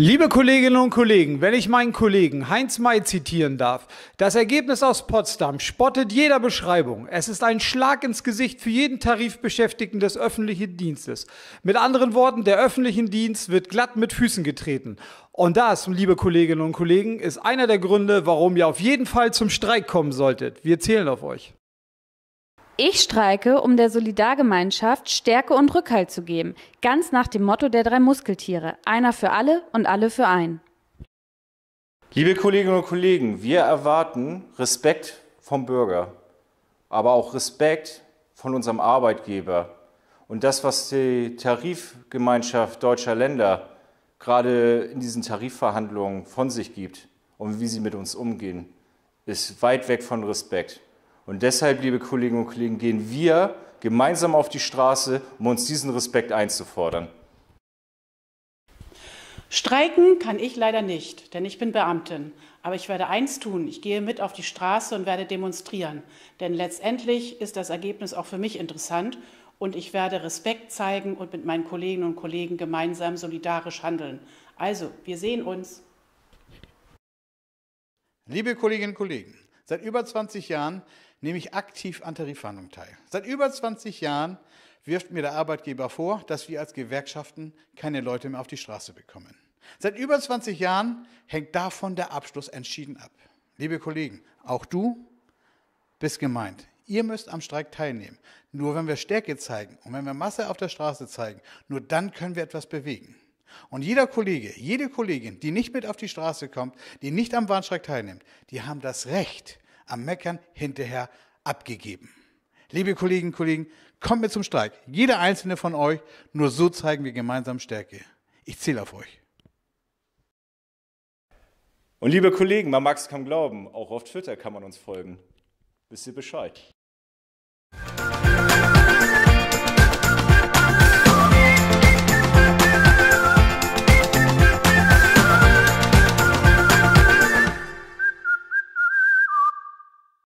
Liebe Kolleginnen und Kollegen, wenn ich meinen Kollegen Heinz May zitieren darf, das Ergebnis aus Potsdam spottet jeder Beschreibung. Es ist ein Schlag ins Gesicht für jeden Tarifbeschäftigten des öffentlichen Dienstes. Mit anderen Worten, der öffentliche Dienst wird glatt mit Füßen getreten. Und das, liebe Kolleginnen und Kollegen, ist einer der Gründe, warum ihr auf jeden Fall zum Streik kommen solltet. Wir zählen auf euch. Ich streike, um der Solidargemeinschaft Stärke und Rückhalt zu geben, ganz nach dem Motto der drei Muskeltiere, einer für alle und alle für einen. Liebe Kolleginnen und Kollegen, wir erwarten Respekt vom Bürger, aber auch Respekt von unserem Arbeitgeber. Und das, was die Tarifgemeinschaft deutscher Länder gerade in diesen Tarifverhandlungen von sich gibt und wie sie mit uns umgehen, ist weit weg von Respekt. Und deshalb, liebe Kolleginnen und Kollegen, gehen wir gemeinsam auf die Straße, um uns diesen Respekt einzufordern. Streiken kann ich leider nicht, denn ich bin Beamtin. Aber ich werde eins tun, ich gehe mit auf die Straße und werde demonstrieren. Denn letztendlich ist das Ergebnis auch für mich interessant und ich werde Respekt zeigen und mit meinen Kolleginnen und Kollegen gemeinsam solidarisch handeln. Also, wir sehen uns. Liebe Kolleginnen und Kollegen, seit über 20 Jahren nehme ich aktiv an Tarifverhandlungen teil. Seit über 20 Jahren wirft mir der Arbeitgeber vor, dass wir als Gewerkschaften keine Leute mehr auf die Straße bekommen. Seit über 20 Jahren hängt davon der Abschluss entschieden ab. Liebe Kollegen, auch du bist gemeint. Ihr müsst am Streik teilnehmen. Nur wenn wir Stärke zeigen und wenn wir Masse auf der Straße zeigen, nur dann können wir etwas bewegen. Und jeder Kollege, jede Kollegin, die nicht mit auf die Straße kommt, die nicht am Warnstreik teilnimmt, die haben das Recht, am Meckern hinterher abgegeben. Liebe Kolleginnen und Kollegen, kommt mit zum Streik. Jeder einzelne von euch, nur so zeigen wir gemeinsam Stärke. Ich zähle auf euch. Und liebe Kollegen, man mag es kaum glauben, auch auf Twitter kann man uns folgen. Wisst ihr Bescheid?